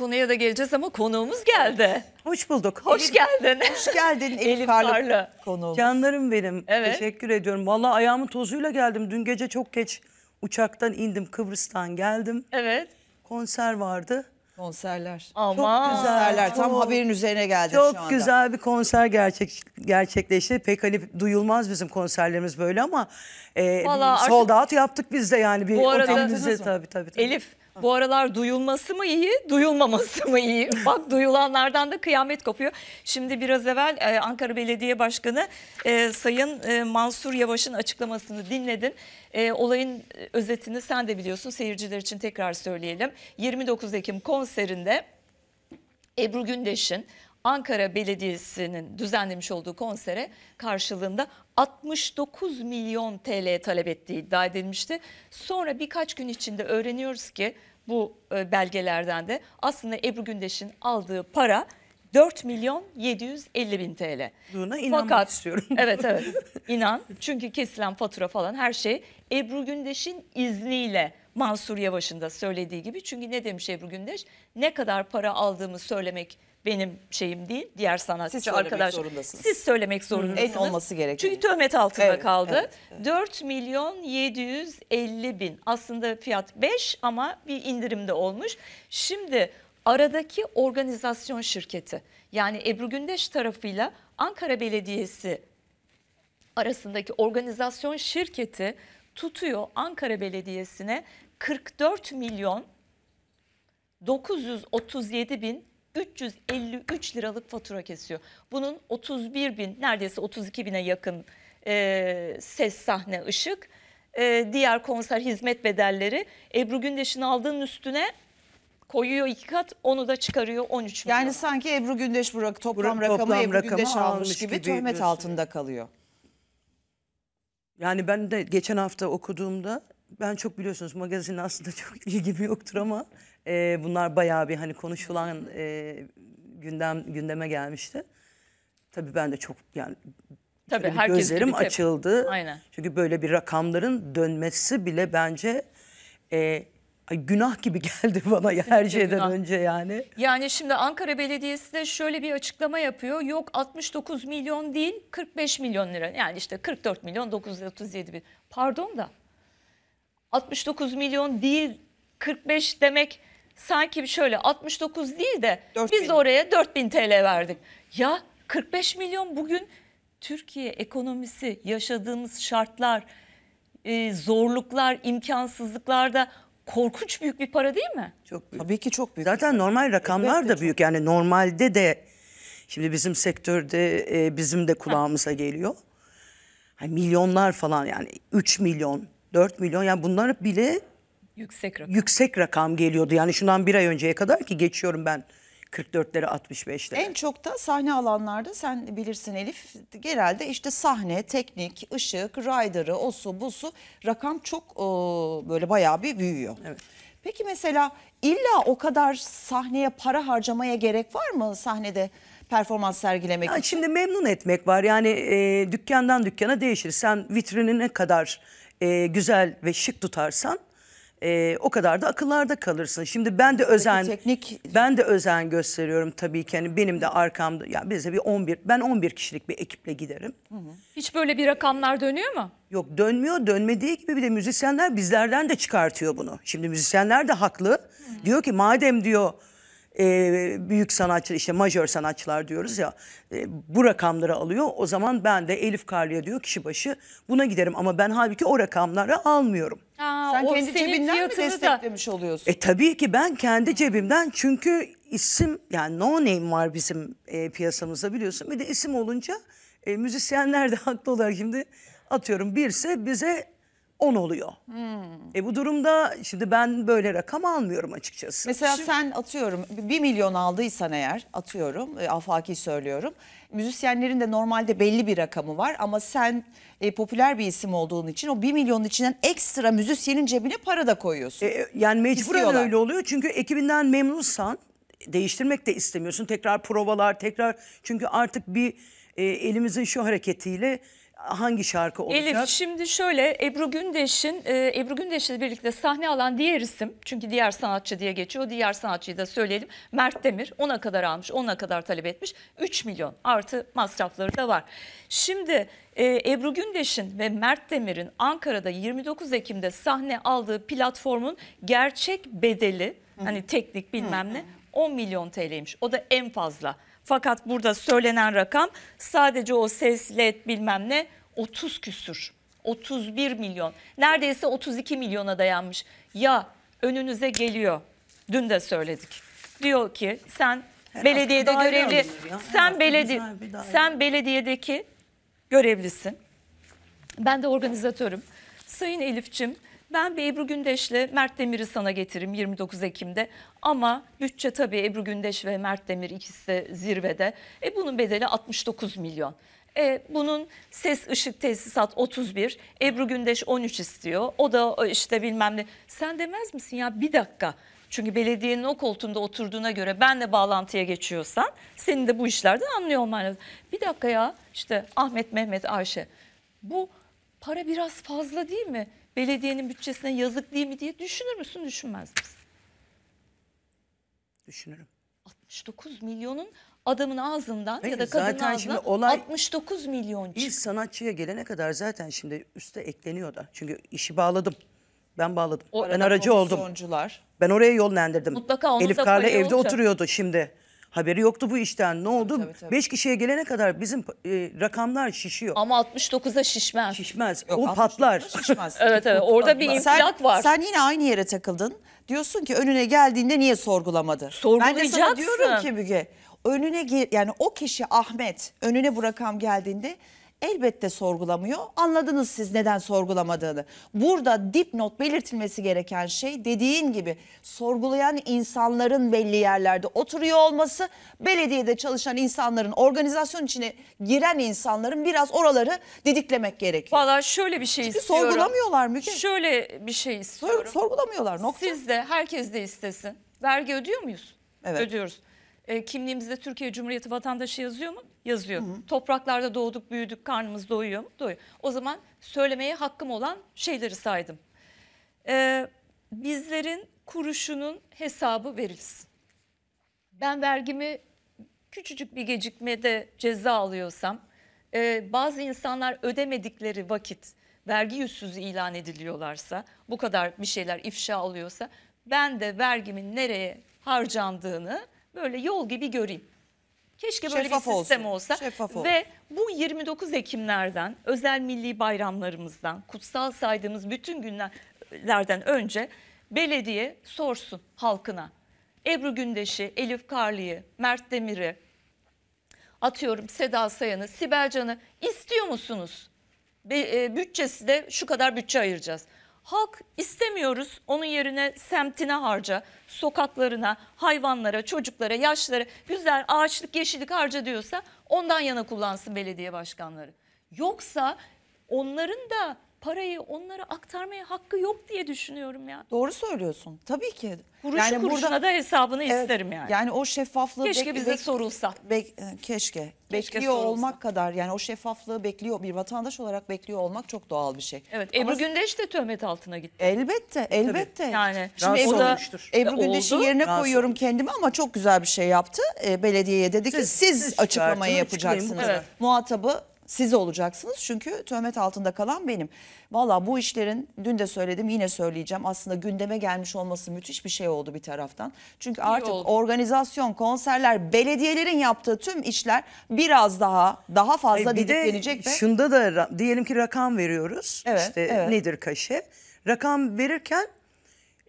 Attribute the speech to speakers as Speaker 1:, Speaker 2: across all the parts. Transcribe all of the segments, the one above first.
Speaker 1: konuya da geleceğiz ama konuğumuz geldi.
Speaker 2: Hoş bulduk. Hoş geldin. Hoş geldin Elif, Elif Parlı. Canlarım benim. Evet. Teşekkür ediyorum. Vallahi ayağımın tozuyla geldim. Dün gece çok geç uçaktan indim. Kıbrıs'tan geldim. Evet. Konser vardı.
Speaker 3: Konserler. Ama çok güzel. Çok, Tam haberin üzerine geldi şu anda.
Speaker 2: Çok güzel bir konser gerçek gerçekleşti. Pek hani duyulmaz bizim konserlerimiz böyle ama e, Vallahi sold out yaptık biz de yani bir otelimizde tabii
Speaker 1: tabii tabii. Elif bu aralar duyulması mı iyi, duyulmaması mı iyi? Bak duyulanlardan da kıyamet kopuyor. Şimdi biraz evvel e, Ankara Belediye Başkanı e, Sayın e, Mansur Yavaş'ın açıklamasını dinledin. E, olayın e, özetini sen de biliyorsun. Seyirciler için tekrar söyleyelim. 29 Ekim konserinde Ebru Gündeş'in Ankara Belediyesi'nin düzenlemiş olduğu konsere karşılığında 69 milyon TL talep ettiği iddia edilmişti. Sonra birkaç gün içinde öğreniyoruz ki bu e, belgelerden de aslında Ebru Gündeş'in aldığı para 4 milyon 750 bin TL. Buna inanmak Fakat, istiyorum. evet evet inan çünkü kesilen fatura falan her şey Ebru Gündeş'in izniyle Mansur Yavaş'ın da söylediği gibi. Çünkü ne demiş Ebru Gündeş? Ne kadar para aldığımı söylemek benim şeyim değil. Diğer sanatçı Siz söylemek arkadaş. zorundasınız. Siz söylemek zorundasınız. En olması gerekiyor. Çünkü töhmet altında evet, kaldı. Evet, evet. 4 milyon 750 bin. Aslında fiyat 5 ama bir indirimde olmuş. Şimdi aradaki organizasyon şirketi yani Ebru Gündeş tarafıyla Ankara Belediyesi arasındaki organizasyon şirketi tutuyor Ankara Belediyesi'ne 44 milyon 937 bin 353 liralık fatura kesiyor. Bunun 31 bin neredeyse 32 bine yakın e, ses sahne ışık e, diğer konser hizmet bedelleri Ebru Gündeş'in aldığının üstüne koyuyor iki kat onu da çıkarıyor 13 milyon.
Speaker 3: Yani sanki Ebru Gündeş bırak toplam Burak, rakamı Ebru rakamı Gündeş almış gibi, gibi töhmet
Speaker 2: altında kalıyor. Yani ben de geçen hafta okuduğumda ben çok biliyorsunuz magazin aslında çok ilgimi yoktur ama e, bunlar bayağı bir hani konuşulan e, gündem gündeme gelmişti. Tabii ben de çok yani tabii, herkes gözlerim gibi, tabii. açıldı. Aynen. Çünkü böyle bir rakamların dönmesi bile bence e, günah gibi geldi bana ya her şeyden günah. önce yani.
Speaker 1: Yani şimdi Ankara Belediyesi de şöyle bir açıklama yapıyor. Yok 69 milyon değil 45 milyon lira. Yani işte 44 milyon 937 bin. Pardon da 69 milyon değil 45 demek sanki şöyle 69 değil de 4 biz bin. oraya 4000 TL verdik. Ya 45 milyon bugün Türkiye ekonomisi yaşadığımız şartlar, e, zorluklar, imkansızlıklarda korkunç büyük bir para değil mi?
Speaker 2: Çok büyük. Tabii ki çok büyük. Zaten normal rakamlar Elbette da büyük. Çok. Yani normalde de şimdi bizim sektörde e, bizim de kulağımıza geliyor. Hani milyonlar falan yani 3 milyon, 4 milyon yani bunlar bile yüksek rakam. yüksek rakam geliyordu. Yani şundan bir ay önceye kadar ki geçiyorum ben 44'leri 65'leri. En
Speaker 3: çok da sahne alanlarda sen bilirsin Elif genelde işte sahne, teknik, ışık, rider'ı, osu, busu rakam çok e, böyle bayağı bir büyüyor. Evet. Peki mesela illa o kadar sahneye para harcamaya gerek var mı sahnede? performans sergilemek ya için? Şimdi memnun etmek var.
Speaker 2: Yani e, dükkandan dükkana değişir. Sen vitrinine kadar e, güzel ve şık tutarsan e, o kadar da akıllarda kalırsın. Şimdi ben de özen teknik ben de özen gösteriyorum tabii ki. Hani benim de arkamda ya yani bize bir 11 ben 11 kişilik bir ekiple giderim.
Speaker 1: Hiç böyle bir rakamlar dönüyor mu?
Speaker 2: Yok dönmüyor. Dönmediği gibi bir de müzisyenler bizlerden de çıkartıyor bunu. Şimdi müzisyenler de haklı. Hı. Diyor ki madem diyor e, büyük sanatçı işte majör sanatçılar diyoruz ya e, bu rakamları alıyor. O zaman ben de Elif Karlı'ya diyor kişi başı buna giderim ama ben halbuki o rakamları almıyorum.
Speaker 3: Aa, Sen kendi cebinden mi desteklemiş da... oluyorsun? E
Speaker 2: tabii ki ben kendi cebimden çünkü isim yani no name var bizim e, piyasamızda biliyorsun. Bir de isim olunca e, müzisyenler de haklı olarak şimdi atıyorum birse bize 10 oluyor.
Speaker 3: Hmm. E bu durumda şimdi ben böyle rakam almıyorum açıkçası. Mesela şimdi... sen atıyorum 1 milyon aldıysan eğer atıyorum e, afaki söylüyorum. Müzisyenlerin de normalde belli bir rakamı var ama sen e, popüler bir isim olduğun için o 1 milyonun içinden ekstra müzisyenin cebine para da koyuyorsun. E, e, yani mecburen İstiyorlar. öyle oluyor çünkü ekibinden memnunsan
Speaker 2: değiştirmek de istemiyorsun. Tekrar provalar tekrar çünkü artık bir e, elimizin şu hareketiyle hangi şarkı olacak? Elif
Speaker 1: şimdi şöyle Ebru Gündeş'in e, Ebru Ebru ile birlikte sahne alan diğer isim çünkü diğer sanatçı diye geçiyor. o Diğer sanatçıyı da söyleyelim. Mert Demir ona kadar almış ona kadar talep etmiş 3 milyon artı masrafları da var. Şimdi e, Ebru Gündeş'in ve Mert Demir'in Ankara'da 29 Ekim'de sahne aldığı platformun gerçek bedeli hani teknik bilmem ne 10 milyon TL'ymiş. O da en fazla. Fakat burada söylenen rakam sadece o seslet bilmem ne 30 küsür. 31 milyon. Neredeyse 32 milyona dayanmış. Ya önünüze geliyor. Dün de söyledik. Diyor ki sen her belediyede görevli sen belediye sen belediyedeki görevlisin. Ben de organizatörüm. Sayın Elifçim ben bir Ebru Gündeş'le Mert Demir'i sana getiririm 29 Ekim'de. Ama bütçe tabii Ebru Gündeş ve Mert Demir ikisi de zirvede. E bunun bedeli 69 milyon. E, bunun ses ışık tesisat 31, Ebru Gündeş 13 istiyor. O da e, işte bilmem ne. Sen demez misin ya bir dakika. Çünkü belediyenin o koltuğunda oturduğuna göre ben de bağlantıya geçiyorsan senin de bu işlerden anlıyor olman lazım. Bir dakika ya işte Ahmet, Mehmet, Ayşe bu para biraz fazla değil mi? belediyenin bütçesine yazık değil mi diye düşünür müsün düşünmez misin? Düşünürüm. 69 milyonun adamın ağzından Hayır, ya da kadının zaten ağzından şimdi olay 69
Speaker 2: milyon çıktı. İlk sanatçıya gelene kadar zaten şimdi üste ekleniyor da. Çünkü işi bağladım. Ben bağladım. O ben aracı oldum. Ben oraya yönlendirdim. Mutlaka Elif Karlı evde oturuyordu şimdi. Haberi yoktu bu işten. Ne oldu? Tabii, Beş kişiye gelene kadar bizim e, rakamlar
Speaker 3: şişiyor. Ama 69'a şişmez. Şişmez. Yok, o patlar. Şişmez. evet evet. Orada bir infilak var. Sen yine aynı yere takıldın. Diyorsun ki önüne geldiğinde niye sorgulamadı? Sorgulayacaksın. Ben de sana diyorum ki Müge önüne yani o kişi Ahmet önüne bu rakam geldiğinde elbette sorgulamıyor. Anladınız siz neden sorgulamadığını. Burada dipnot belirtilmesi gereken şey dediğin gibi sorgulayan insanların belli yerlerde oturuyor olması, belediyede çalışan insanların, organizasyon içine giren insanların
Speaker 1: biraz oraları didiklemek gerekiyor. Valla şöyle bir şey Çünkü istiyorum. sorgulamıyorlar Müge. Şöyle bir şey istiyorum. Sor, sorgulamıyorlar nokta. Siz de herkes de istesin. Vergi ödüyor muyuz? Evet. Ödüyoruz. E, kimliğimizde Türkiye Cumhuriyeti vatandaşı yazıyor mu? yazıyor. Hı Topraklarda doğduk, büyüdük, karnımız doyuyor mu? Doyuyor. O zaman söylemeye hakkım olan şeyleri saydım. Ee, bizlerin kuruşunun hesabı verilsin. Ben vergimi küçücük bir gecikmede ceza alıyorsam, e, bazı insanlar ödemedikleri vakit vergi yüzsüz ilan ediliyorlarsa, bu kadar bir şeyler ifşa alıyorsa, ben de vergimin nereye harcandığını böyle yol gibi göreyim. Keşke böyle Şeffaf bir sistem olsun. olsa. Şeffaf olsun. Ve bu 29 Ekimlerden, özel milli bayramlarımızdan, kutsal saydığımız bütün günlerden önce belediye sorsun halkına. Ebru Gündeş'i, Elif Karlı'yı, Mert Demir'i, atıyorum Seda Sayan'ı, Sibel Can'ı istiyor musunuz? E, bütçesi de şu kadar bütçe ayıracağız. Halk istemiyoruz onun yerine semtine harca, sokaklarına, hayvanlara, çocuklara, yaşlara güzel ağaçlık yeşillik harca diyorsa ondan yana kullansın belediye başkanları. Yoksa onların da parayı onlara aktarmaya hakkı yok diye düşünüyorum ya.
Speaker 3: Doğru söylüyorsun. Tabii ki. Kuruşu yani kuruşuna burada, da hesabını evet, isterim yani. Yani o şeffaflığı keşke bize sorulsa. Bek, e, keşke. Keşke bekliyor sorulsa. olmak kadar yani o şeffaflığı bekliyor bir vatandaş olarak bekliyor olmak çok doğal bir şey.
Speaker 1: Evet Ebru Ama, Gündeş de töhmet altına gitti.
Speaker 3: Elbette elbette. Tabii. Yani şimdi Ebru, da, Ebru Gündüş'ün yerine rahatsız. koyuyorum kendimi ama çok güzel bir şey yaptı. E, belediyeye dedi siz, siz, siz açıklamayı yapacaksınız. Evet. Muhatabı siz olacaksınız. Çünkü töhmet altında kalan benim. Valla bu işlerin dün de söyledim yine söyleyeceğim. Aslında gündeme gelmiş olması müthiş bir şey oldu bir taraftan. Çünkü artık oldu. organizasyon, konserler, belediyelerin yaptığı tüm işler biraz daha daha fazla e bir didiklenecek. De, ve...
Speaker 2: Şunda da diyelim ki rakam veriyoruz. Evet, işte evet. nedir kaşe? Rakam verirken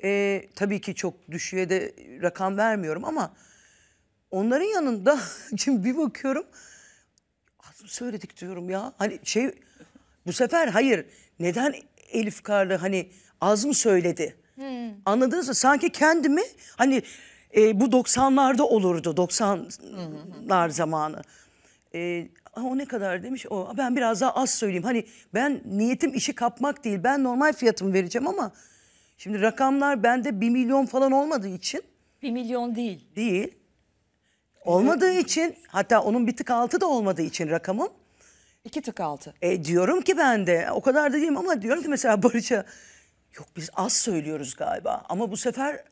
Speaker 2: e, tabii ki çok düşüğe de rakam vermiyorum ama onların yanında şimdi bir bakıyorum söyledik diyorum ya. Hani şey bu sefer hayır neden Elif Karlı hani az mı söyledi? Hmm. Anladınız mı? Sanki kendimi hani e, bu 90'larda olurdu 90'lar zamanı. E, o ne kadar demiş o ben biraz daha az söyleyeyim. Hani ben niyetim işi kapmak değil ben normal fiyatımı vereceğim ama şimdi rakamlar bende 1 milyon falan olmadığı için. 1 milyon değil. Değil. Olmadığı için hatta onun bir tık altı da olmadığı için rakamım. iki tık altı. E, diyorum ki ben de o kadar da değilim ama diyorum ki mesela Barış'a yok biz az söylüyoruz galiba ama bu sefer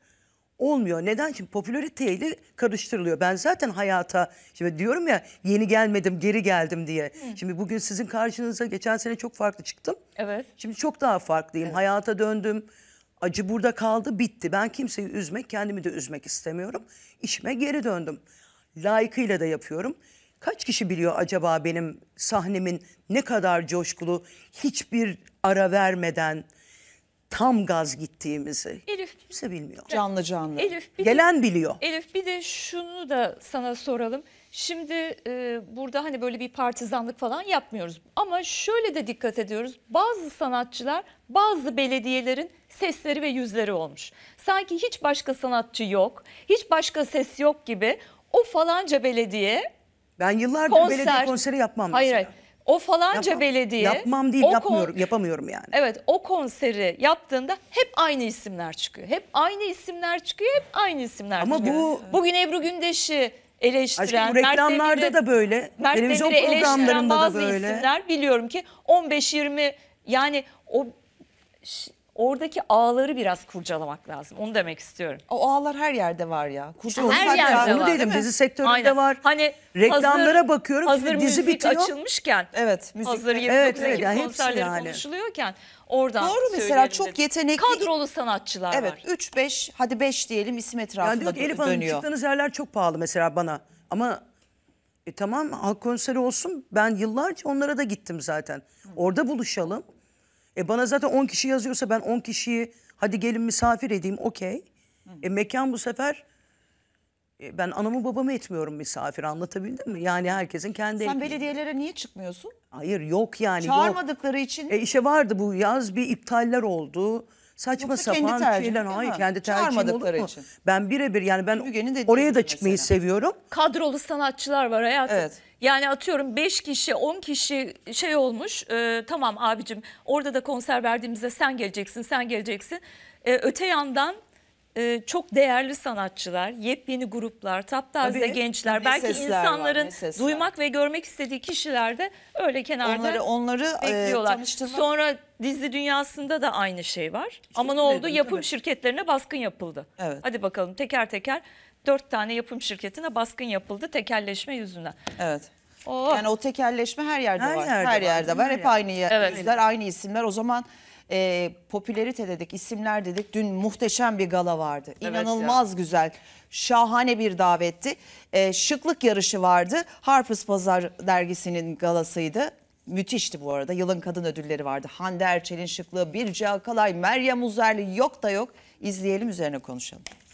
Speaker 2: olmuyor. Neden? Şimdi popülariteyle karıştırılıyor. Ben zaten hayata şimdi diyorum ya yeni gelmedim geri geldim diye. Hı. Şimdi bugün sizin karşınıza geçen sene çok farklı çıktım. Evet. Şimdi çok daha farklıyım. Evet. Hayata döndüm. Acı burada kaldı bitti. Ben kimseyi üzmek kendimi de üzmek istemiyorum. İşime geri döndüm layıkıyla da yapıyorum. Kaç kişi biliyor acaba benim sahnemin ne kadar coşkulu, hiçbir ara vermeden tam gaz gittiğimizi?
Speaker 1: Elif. Kimse bilmiyor. Canlı
Speaker 2: canlı. Elif, bir Gelen de, biliyor.
Speaker 1: Elif bir de şunu da sana soralım. Şimdi e, burada hani böyle bir partizanlık falan yapmıyoruz. Ama şöyle de dikkat ediyoruz. Bazı sanatçılar bazı belediyelerin sesleri ve yüzleri olmuş. Sanki hiç başka sanatçı yok, hiç başka ses yok gibi. O falanca belediye Ben yıllardır Konser. belediye konseri yapmam Hayır mesela. hayır. O falanca Yapmam. belediye Yapmam değil o kon- yapmıyorum,
Speaker 2: yapamıyorum yani.
Speaker 1: Evet o konseri yaptığında hep aynı isimler çıkıyor. Hep aynı isimler çıkıyor, hep aynı isimler Ama çıkıyor. bu- bugün Ebru Gündeş'i eleştiren, Aşkım bu reklamlarda Demir'i- da böyle, Mert televizyon Demir'i programlarında da bazı isimler biliyorum ki 15-20 yani o oradaki ağları biraz kurcalamak lazım. Onu demek istiyorum. O ağlar her yerde var ya. Kurcalamak her yerde var. Onu dedim dizi sektöründe Aynen. var. Hani reklamlara hazır, bakıyorum. Hazır dizi bitiyor. açılmışken. Evet,
Speaker 3: müzik. Hazır 29 evet, evet, yani konserleri yani.
Speaker 1: konuşuluyorken oradan Doğru mesela çok yetenekli.
Speaker 3: Kadrolu sanatçılar evet, var. Evet 3-5 hadi 5 diyelim isim etrafında yani diyor ki, Elif Hanım, dönüyor. çıktığınız yerler çok
Speaker 2: pahalı mesela bana. Ama e, tamam halk konseri olsun ben yıllarca onlara da gittim zaten. Orada buluşalım. E bana zaten 10 kişi yazıyorsa ben 10 kişiyi hadi gelin misafir edeyim okey. E mekan bu sefer e, ben anamı babamı etmiyorum misafir anlatabildim mi? Yani herkesin kendi... Sen
Speaker 3: belediyelere niye çıkmıyorsun?
Speaker 2: Hayır yok yani Çağırmadıkları yok. için... E işe vardı bu yaz bir iptaller oldu. Saçma Yoksa kendi sapan tercih, şeyler. değil Hayır kendi tercihim olur mu? için. Ben birebir yani ben oraya da çıkmayı mesela. seviyorum.
Speaker 1: Kadrolu sanatçılar var hayatım. Evet. Yani atıyorum 5 kişi 10 kişi şey olmuş e, tamam abicim orada da konser verdiğimizde sen geleceksin sen geleceksin. E, öte yandan e, çok değerli sanatçılar, yepyeni gruplar, taptaze Tabii, gençler, belki insanların var, duymak ve görmek istediği kişiler de öyle kenarda onları, onları e, bekliyorlar. E, tanıştırmak... Sonra dizi dünyasında da aynı şey var. Şey Ama ne oldu? Dedim, Yapım şirketlerine baskın yapıldı. Evet. Hadi bakalım teker teker dört tane yapım şirketine baskın yapıldı tekelleşme yüzünden.
Speaker 3: Evet. Oh. Yani o tekelleşme her yerde her var. Yerde her yerde var. Her Hep aynı evet. yüzler, aynı isimler. O zaman e, popülerite dedik, isimler dedik. Dün muhteşem bir gala vardı. İnanılmaz evet güzel, şahane bir davetti. E, şıklık yarışı vardı. Harper's Pazar dergisinin galasıydı. Müthişti bu arada. Yılın kadın ödülleri vardı. Hande Erçel'in şıklığı, Birce Akalay, Meryem Uzerli yok da yok. İzleyelim üzerine konuşalım.